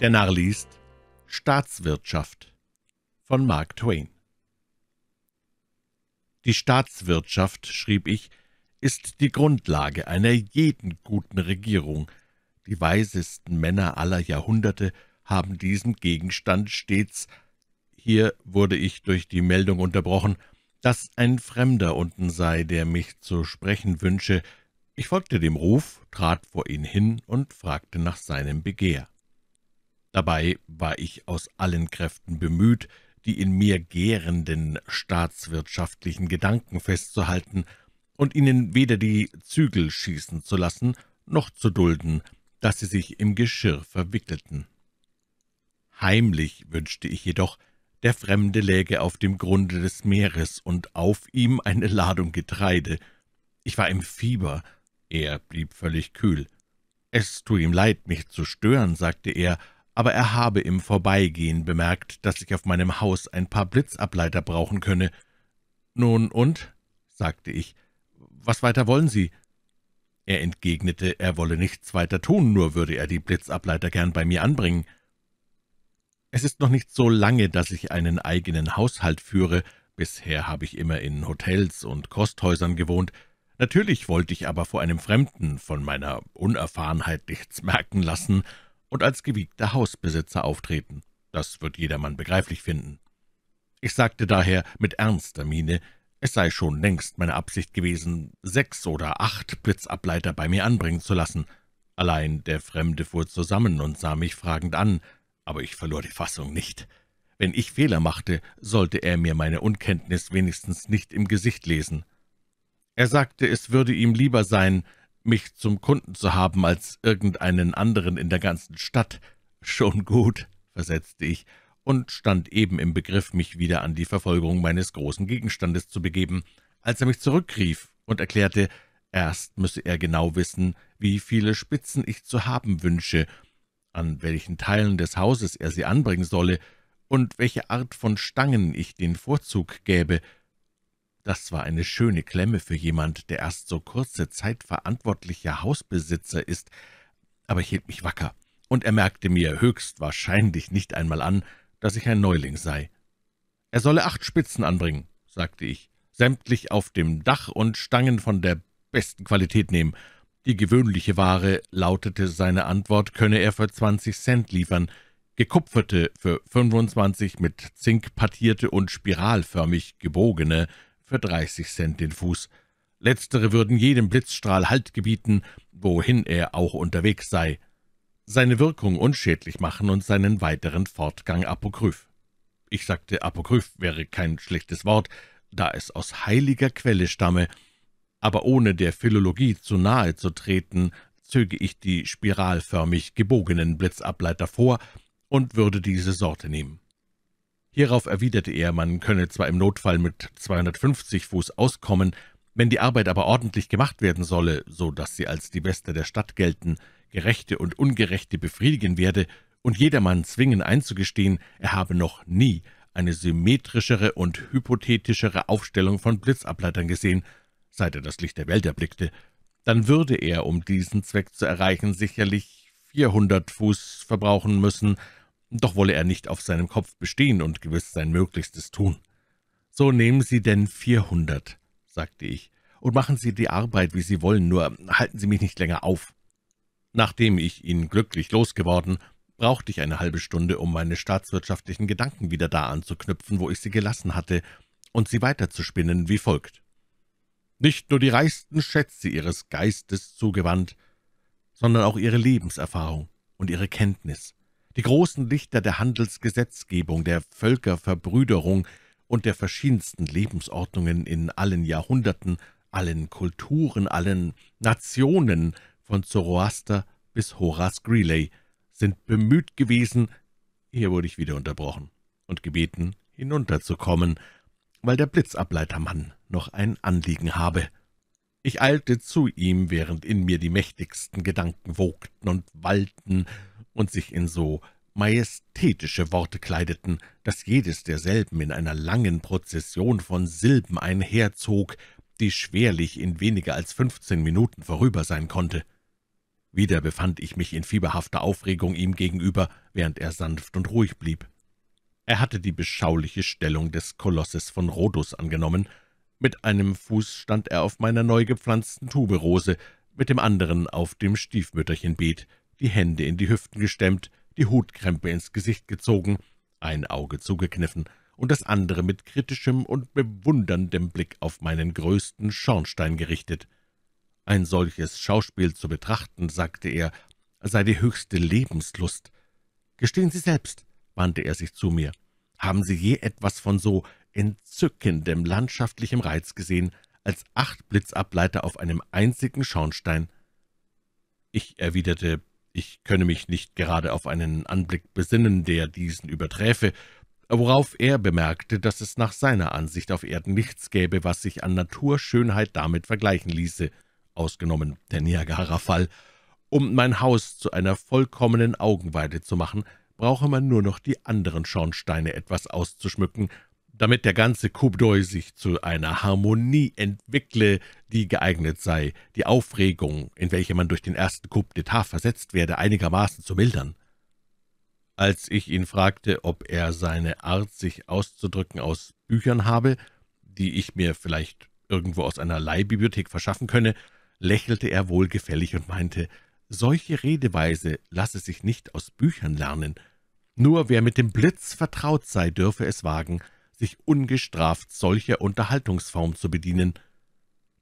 Der Narr liest Staatswirtschaft von Mark Twain Die Staatswirtschaft, schrieb ich, ist die Grundlage einer jeden guten Regierung. Die weisesten Männer aller Jahrhunderte haben diesen Gegenstand stets hier wurde ich durch die Meldung unterbrochen, dass ein Fremder unten sei, der mich zu sprechen wünsche. Ich folgte dem Ruf, trat vor ihn hin und fragte nach seinem Begehr. Dabei war ich aus allen Kräften bemüht, die in mir gärenden staatswirtschaftlichen Gedanken festzuhalten und ihnen weder die Zügel schießen zu lassen, noch zu dulden, dass sie sich im Geschirr verwickelten. Heimlich wünschte ich jedoch, der Fremde läge auf dem Grunde des Meeres und auf ihm eine Ladung Getreide. Ich war im Fieber, er blieb völlig kühl. »Es tut ihm leid, mich zu stören«, sagte er, aber er habe im Vorbeigehen bemerkt, dass ich auf meinem Haus ein paar Blitzableiter brauchen könne. »Nun und?« sagte ich. »Was weiter wollen Sie?« Er entgegnete, er wolle nichts weiter tun, nur würde er die Blitzableiter gern bei mir anbringen. Es ist noch nicht so lange, dass ich einen eigenen Haushalt führe. Bisher habe ich immer in Hotels und Kosthäusern gewohnt. Natürlich wollte ich aber vor einem Fremden von meiner Unerfahrenheit nichts merken lassen und als gewiegter Hausbesitzer auftreten. Das wird jedermann begreiflich finden. Ich sagte daher mit ernster Miene, es sei schon längst meine Absicht gewesen, sechs oder acht Blitzableiter bei mir anbringen zu lassen. Allein der Fremde fuhr zusammen und sah mich fragend an, aber ich verlor die Fassung nicht. Wenn ich Fehler machte, sollte er mir meine Unkenntnis wenigstens nicht im Gesicht lesen. Er sagte, es würde ihm lieber sein, mich zum Kunden zu haben als irgendeinen anderen in der ganzen Stadt. Schon gut, versetzte ich und stand eben im Begriff, mich wieder an die Verfolgung meines großen Gegenstandes zu begeben, als er mich zurückrief und erklärte, erst müsse er genau wissen, wie viele Spitzen ich zu haben wünsche, an welchen Teilen des Hauses er sie anbringen solle und welche Art von Stangen ich den Vorzug gäbe, das war eine schöne Klemme für jemand, der erst so kurze Zeit verantwortlicher Hausbesitzer ist, aber ich hielt mich wacker, und er merkte mir höchstwahrscheinlich nicht einmal an, dass ich ein Neuling sei. »Er solle acht Spitzen anbringen«, sagte ich, »sämtlich auf dem Dach und Stangen von der besten Qualität nehmen. Die gewöhnliche Ware, lautete seine Antwort, könne er für 20 Cent liefern, gekupferte für 25 mit Zink partierte und spiralförmig gebogene, für 30 Cent den Fuß. Letztere würden jedem Blitzstrahl Halt gebieten, wohin er auch unterwegs sei, seine Wirkung unschädlich machen und seinen weiteren Fortgang apokryph. Ich sagte, apokryph wäre kein schlechtes Wort, da es aus heiliger Quelle stamme, aber ohne der Philologie zu nahe zu treten, zöge ich die spiralförmig gebogenen Blitzableiter vor und würde diese Sorte nehmen. Hierauf erwiderte er, man könne zwar im Notfall mit 250 Fuß auskommen, wenn die Arbeit aber ordentlich gemacht werden solle, so dass sie als die Beste der Stadt gelten, Gerechte und Ungerechte befriedigen werde und jedermann zwingen einzugestehen, er habe noch nie eine symmetrischere und hypothetischere Aufstellung von Blitzableitern gesehen, seit er das Licht der Welt erblickte, dann würde er, um diesen Zweck zu erreichen, sicherlich 400 Fuß verbrauchen müssen, doch wolle er nicht auf seinem Kopf bestehen und gewiss sein Möglichstes tun. »So nehmen Sie denn vierhundert«, sagte ich, »und machen Sie die Arbeit, wie Sie wollen, nur halten Sie mich nicht länger auf.« Nachdem ich ihn glücklich losgeworden, brauchte ich eine halbe Stunde, um meine staatswirtschaftlichen Gedanken wieder da anzuknüpfen, wo ich sie gelassen hatte, und sie weiterzuspinnen wie folgt. Nicht nur die reichsten Schätze ihres Geistes zugewandt, sondern auch ihre Lebenserfahrung und ihre Kenntnis. Die großen Lichter der Handelsgesetzgebung, der Völkerverbrüderung und der verschiedensten Lebensordnungen in allen Jahrhunderten, allen Kulturen, allen Nationen, von Zoroaster bis Horace Greeley, sind bemüht gewesen, hier wurde ich wieder unterbrochen und gebeten, hinunterzukommen, weil der Blitzableitermann noch ein Anliegen habe. Ich eilte zu ihm, während in mir die mächtigsten Gedanken wogten und wallten, und sich in so majestätische Worte kleideten, dass jedes derselben in einer langen Prozession von Silben einherzog, die schwerlich in weniger als fünfzehn Minuten vorüber sein konnte. Wieder befand ich mich in fieberhafter Aufregung ihm gegenüber, während er sanft und ruhig blieb. Er hatte die beschauliche Stellung des Kolosses von Rhodus angenommen. Mit einem Fuß stand er auf meiner neu gepflanzten Tuberose, mit dem anderen auf dem Stiefmütterchenbeet, die Hände in die Hüften gestemmt, die Hutkrempe ins Gesicht gezogen, ein Auge zugekniffen und das andere mit kritischem und bewunderndem Blick auf meinen größten Schornstein gerichtet. Ein solches Schauspiel zu betrachten, sagte er, sei die höchste Lebenslust. Gestehen Sie selbst, wandte er sich zu mir, haben Sie je etwas von so entzückendem landschaftlichem Reiz gesehen, als acht Blitzableiter auf einem einzigen Schornstein? Ich erwiderte ich könne mich nicht gerade auf einen Anblick besinnen, der diesen überträfe, worauf er bemerkte, dass es nach seiner Ansicht auf Erden nichts gäbe, was sich an Naturschönheit damit vergleichen ließe, ausgenommen der Niagara-Fall. Um mein Haus zu einer vollkommenen Augenweide zu machen, brauche man nur noch die anderen Schornsteine etwas auszuschmücken, damit der ganze Kubdoi sich zu einer Harmonie entwickle, die geeignet sei, die Aufregung, in welche man durch den ersten Coup d'etat versetzt werde, einigermaßen zu mildern. Als ich ihn fragte, ob er seine Art, sich auszudrücken, aus Büchern habe, die ich mir vielleicht irgendwo aus einer Leihbibliothek verschaffen könne, lächelte er wohlgefällig und meinte, solche Redeweise lasse sich nicht aus Büchern lernen. Nur wer mit dem Blitz vertraut sei, dürfe es wagen, sich ungestraft solcher Unterhaltungsform zu bedienen.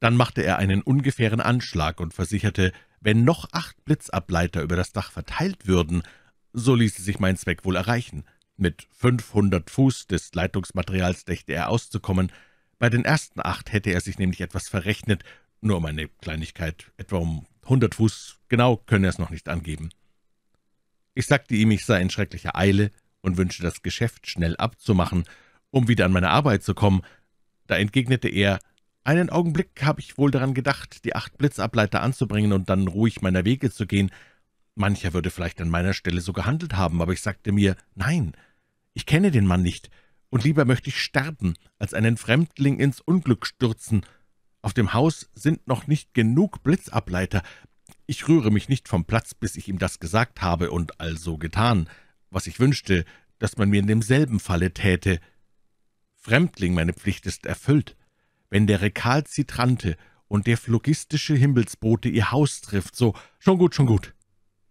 Dann machte er einen ungefähren Anschlag und versicherte, wenn noch acht Blitzableiter über das Dach verteilt würden, so ließe sich mein Zweck wohl erreichen. Mit 500 Fuß des Leitungsmaterials dächte er auszukommen. Bei den ersten acht hätte er sich nämlich etwas verrechnet, nur um eine Kleinigkeit, etwa um 100 Fuß, genau könne er es noch nicht angeben. Ich sagte ihm, ich sei in schrecklicher Eile und wünsche das Geschäft schnell abzumachen, um wieder an meine Arbeit zu kommen. Da entgegnete er, »Einen Augenblick habe ich wohl daran gedacht, die acht Blitzableiter anzubringen und dann ruhig meiner Wege zu gehen. Mancher würde vielleicht an meiner Stelle so gehandelt haben, aber ich sagte mir, nein, ich kenne den Mann nicht, und lieber möchte ich sterben, als einen Fremdling ins Unglück stürzen. Auf dem Haus sind noch nicht genug Blitzableiter. Ich rühre mich nicht vom Platz, bis ich ihm das gesagt habe und also getan, was ich wünschte, dass man mir in demselben Falle täte.« Fremdling, meine Pflicht ist erfüllt. Wenn der Rekalzitrante und der phlogistische Himmelsbote ihr Haus trifft, so »Schon gut, schon gut«,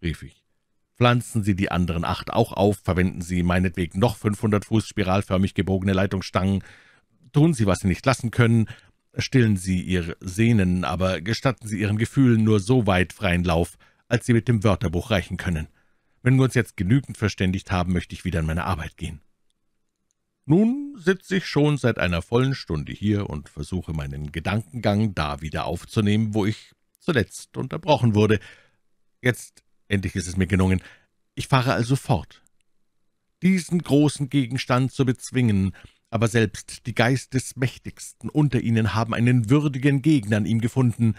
rief ich. »Pflanzen Sie die anderen acht auch auf, verwenden Sie meinetwegen noch 500 Fuß spiralförmig gebogene Leitungsstangen, tun Sie, was Sie nicht lassen können, stillen Sie Ihr Sehnen, aber gestatten Sie Ihren Gefühlen nur so weit freien Lauf, als Sie mit dem Wörterbuch reichen können. Wenn wir uns jetzt genügend verständigt haben, möchte ich wieder an meine Arbeit gehen.« nun sitze ich schon seit einer vollen Stunde hier und versuche meinen Gedankengang da wieder aufzunehmen, wo ich zuletzt unterbrochen wurde. Jetzt endlich ist es mir gelungen. Ich fahre also fort. Diesen großen Gegenstand zu bezwingen, aber selbst die Geistesmächtigsten unter ihnen haben einen würdigen Gegner an ihm gefunden,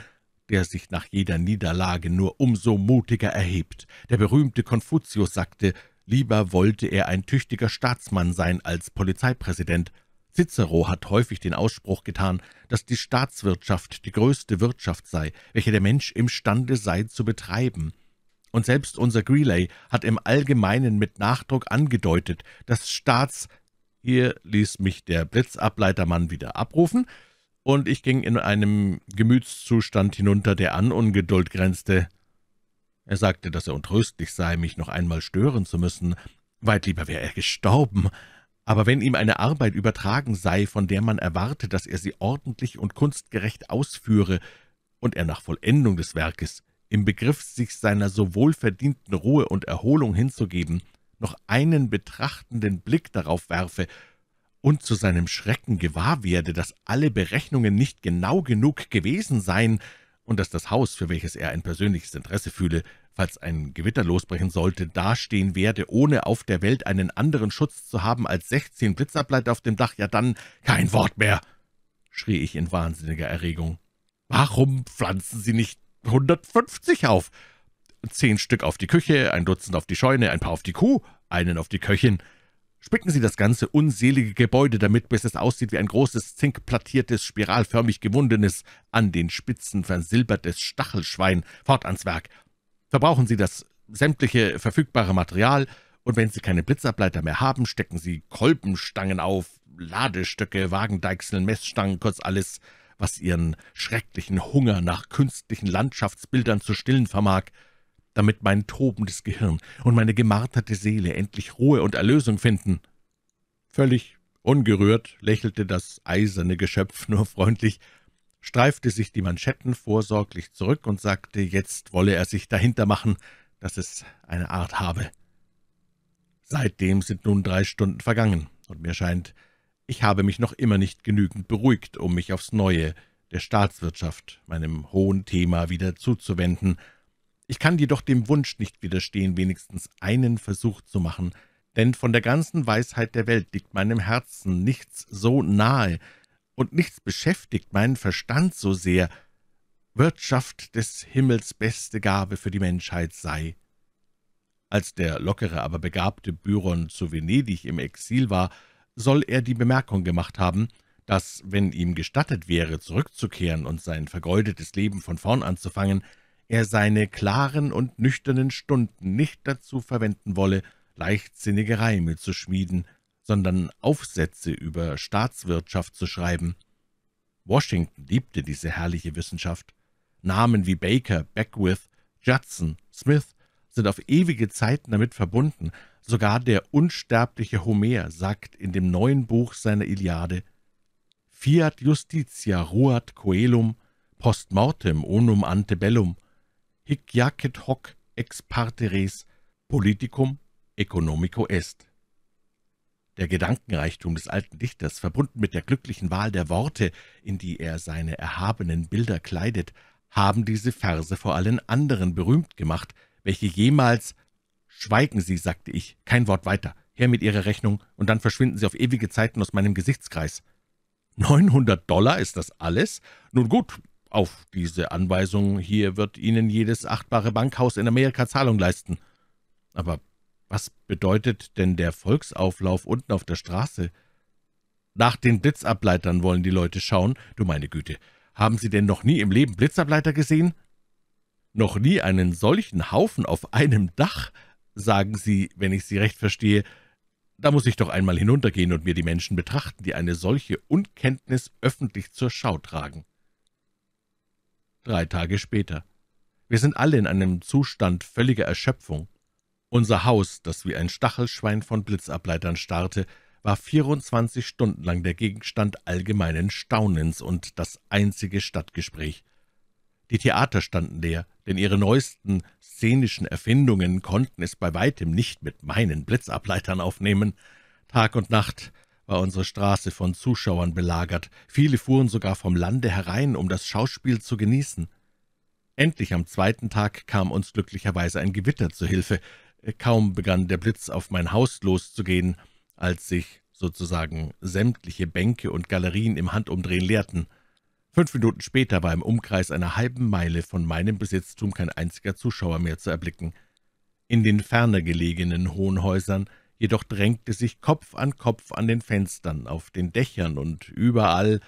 der sich nach jeder Niederlage nur umso mutiger erhebt. Der berühmte Konfuzius sagte, Lieber wollte er ein tüchtiger Staatsmann sein als Polizeipräsident. Cicero hat häufig den Ausspruch getan, dass die Staatswirtschaft die größte Wirtschaft sei, welche der Mensch imstande sei zu betreiben. Und selbst unser Greeley hat im Allgemeinen mit Nachdruck angedeutet, dass Staats... Hier ließ mich der Blitzableitermann wieder abrufen, und ich ging in einem Gemütszustand hinunter, der an Ungeduld grenzte. Er sagte, dass er untröstlich sei, mich noch einmal stören zu müssen. Weit lieber wäre er gestorben. Aber wenn ihm eine Arbeit übertragen sei, von der man erwarte, dass er sie ordentlich und kunstgerecht ausführe, und er nach Vollendung des Werkes im Begriff, sich seiner so wohlverdienten Ruhe und Erholung hinzugeben, noch einen betrachtenden Blick darauf werfe und zu seinem Schrecken gewahr werde, dass alle Berechnungen nicht genau genug gewesen seien, und dass das Haus, für welches er ein persönliches Interesse fühle, falls ein Gewitter losbrechen sollte, dastehen werde, ohne auf der Welt einen anderen Schutz zu haben als sechzehn Blitzableiter auf dem Dach, ja dann kein Wort mehr!« schrie ich in wahnsinniger Erregung. »Warum pflanzen Sie nicht hundertfünfzig auf? Zehn Stück auf die Küche, ein Dutzend auf die Scheune, ein paar auf die Kuh, einen auf die Köchin. Spicken Sie das ganze unselige Gebäude damit, bis es aussieht wie ein großes, zinkplattiertes, spiralförmig gewundenes, an den Spitzen versilbertes Stachelschwein. Fort ans Werk. Verbrauchen Sie das sämtliche verfügbare Material, und wenn Sie keine Blitzableiter mehr haben, stecken Sie Kolbenstangen auf, Ladestöcke, Wagendeichseln, Messstangen, kurz alles, was Ihren schrecklichen Hunger nach künstlichen Landschaftsbildern zu stillen vermag damit mein tobendes Gehirn und meine gemarterte Seele endlich Ruhe und Erlösung finden. Völlig ungerührt lächelte das eiserne Geschöpf nur freundlich, streifte sich die Manschetten vorsorglich zurück und sagte, jetzt wolle er sich dahinter machen, dass es eine Art habe. Seitdem sind nun drei Stunden vergangen, und mir scheint, ich habe mich noch immer nicht genügend beruhigt, um mich aufs Neue der Staatswirtschaft, meinem hohen Thema, wieder zuzuwenden – ich kann jedoch dem Wunsch nicht widerstehen, wenigstens einen Versuch zu machen, denn von der ganzen Weisheit der Welt liegt meinem Herzen nichts so nahe und nichts beschäftigt meinen Verstand so sehr. Wirtschaft des Himmels beste Gabe für die Menschheit sei. Als der lockere, aber begabte Byron zu Venedig im Exil war, soll er die Bemerkung gemacht haben, dass, wenn ihm gestattet wäre, zurückzukehren und sein vergeudetes Leben von vorn anzufangen, er seine klaren und nüchternen Stunden nicht dazu verwenden wolle, leichtsinnige Reime zu schmieden, sondern Aufsätze über Staatswirtschaft zu schreiben. Washington liebte diese herrliche Wissenschaft. Namen wie Baker, Beckwith, Judson, Smith sind auf ewige Zeiten damit verbunden. Sogar der unsterbliche Homer sagt in dem neuen Buch seiner Iliade Fiat justitia ruat coelum, post mortem onum ante bellum, hic jacet hoc ex parteres politicum economico est. Der Gedankenreichtum des alten Dichters, verbunden mit der glücklichen Wahl der Worte, in die er seine erhabenen Bilder kleidet, haben diese Verse vor allen anderen berühmt gemacht, welche jemals »Schweigen Sie«, sagte ich, »kein Wort weiter, her mit Ihrer Rechnung, und dann verschwinden Sie auf ewige Zeiten aus meinem Gesichtskreis.« 900 Dollar, ist das alles? Nun gut, auf diese Anweisung hier wird Ihnen jedes achtbare Bankhaus in Amerika Zahlung leisten. Aber was bedeutet denn der Volksauflauf unten auf der Straße? Nach den Blitzableitern wollen die Leute schauen. Du meine Güte, haben Sie denn noch nie im Leben Blitzableiter gesehen? Noch nie einen solchen Haufen auf einem Dach, sagen Sie, wenn ich Sie recht verstehe. Da muss ich doch einmal hinuntergehen und mir die Menschen betrachten, die eine solche Unkenntnis öffentlich zur Schau tragen drei Tage später. Wir sind alle in einem Zustand völliger Erschöpfung. Unser Haus, das wie ein Stachelschwein von Blitzableitern starrte, war 24 Stunden lang der Gegenstand allgemeinen Staunens und das einzige Stadtgespräch. Die Theater standen leer, denn ihre neuesten szenischen Erfindungen konnten es bei weitem nicht mit meinen Blitzableitern aufnehmen. Tag und Nacht war unsere Straße von Zuschauern belagert, viele fuhren sogar vom Lande herein, um das Schauspiel zu genießen. Endlich am zweiten Tag kam uns glücklicherweise ein Gewitter zu Hilfe. Äh, kaum begann der Blitz auf mein Haus loszugehen, als sich sozusagen sämtliche Bänke und Galerien im Handumdrehen leerten. Fünf Minuten später war im Umkreis einer halben Meile von meinem Besitztum kein einziger Zuschauer mehr zu erblicken. In den ferner gelegenen hohen Häusern jedoch drängte sich Kopf an Kopf an den Fenstern, auf den Dächern und überall,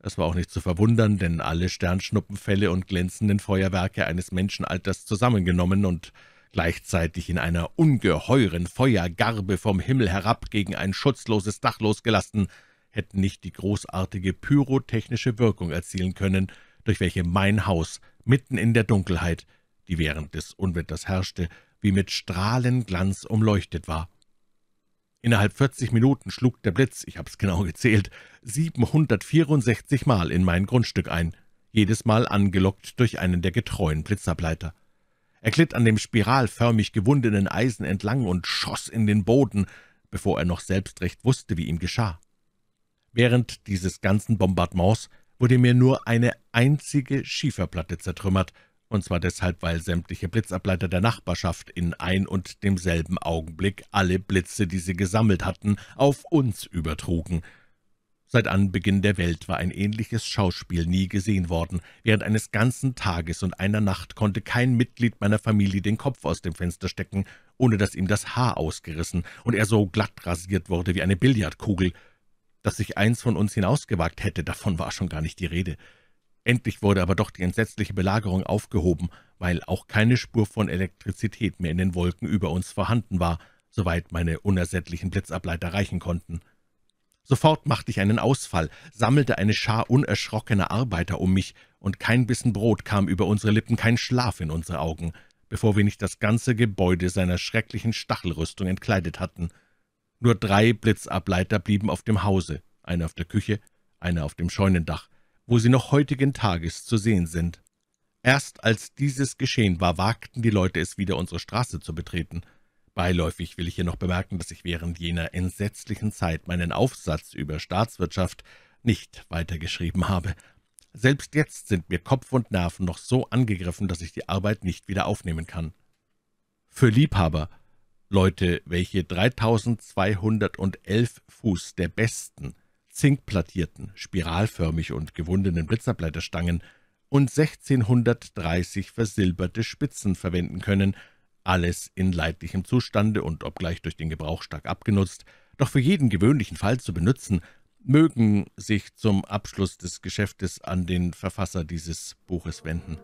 das war auch nicht zu verwundern, denn alle Sternschnuppenfälle und glänzenden Feuerwerke eines Menschenalters zusammengenommen und gleichzeitig in einer ungeheuren Feuergarbe vom Himmel herab gegen ein schutzloses Dach losgelassen, hätten nicht die großartige pyrotechnische Wirkung erzielen können, durch welche mein Haus mitten in der Dunkelheit, die während des Unwetters herrschte, wie mit Strahlenglanz umleuchtet war. Innerhalb 40 Minuten schlug der Blitz, ich hab's genau gezählt, 764 Mal in mein Grundstück ein, jedes Mal angelockt durch einen der getreuen Blitzableiter. Er glitt an dem spiralförmig gewundenen Eisen entlang und schoss in den Boden, bevor er noch selbst recht wusste, wie ihm geschah. Während dieses ganzen Bombardements wurde mir nur eine einzige Schieferplatte zertrümmert und zwar deshalb, weil sämtliche Blitzableiter der Nachbarschaft in ein und demselben Augenblick alle Blitze, die sie gesammelt hatten, auf uns übertrugen. Seit Anbeginn der Welt war ein ähnliches Schauspiel nie gesehen worden. Während eines ganzen Tages und einer Nacht konnte kein Mitglied meiner Familie den Kopf aus dem Fenster stecken, ohne dass ihm das Haar ausgerissen und er so glatt rasiert wurde wie eine Billardkugel. Dass sich eins von uns hinausgewagt hätte, davon war schon gar nicht die Rede. Endlich wurde aber doch die entsetzliche Belagerung aufgehoben, weil auch keine Spur von Elektrizität mehr in den Wolken über uns vorhanden war, soweit meine unersättlichen Blitzableiter reichen konnten. Sofort machte ich einen Ausfall, sammelte eine Schar unerschrockener Arbeiter um mich, und kein Bissen Brot kam über unsere Lippen, kein Schlaf in unsere Augen, bevor wir nicht das ganze Gebäude seiner schrecklichen Stachelrüstung entkleidet hatten. Nur drei Blitzableiter blieben auf dem Hause, einer auf der Küche, einer auf dem Scheunendach, wo sie noch heutigen Tages zu sehen sind. Erst als dieses geschehen war, wagten die Leute es wieder, unsere Straße zu betreten. Beiläufig will ich hier noch bemerken, dass ich während jener entsetzlichen Zeit meinen Aufsatz über Staatswirtschaft nicht weitergeschrieben habe. Selbst jetzt sind mir Kopf und Nerven noch so angegriffen, dass ich die Arbeit nicht wieder aufnehmen kann. Für Liebhaber, Leute, welche 3211 Fuß der besten, zinkplattierten, spiralförmig und gewundenen Blitzableiterstangen und 1630 versilberte Spitzen verwenden können, alles in leidlichem Zustande und obgleich durch den Gebrauch stark abgenutzt, doch für jeden gewöhnlichen Fall zu benutzen, mögen sich zum Abschluss des Geschäftes an den Verfasser dieses Buches wenden.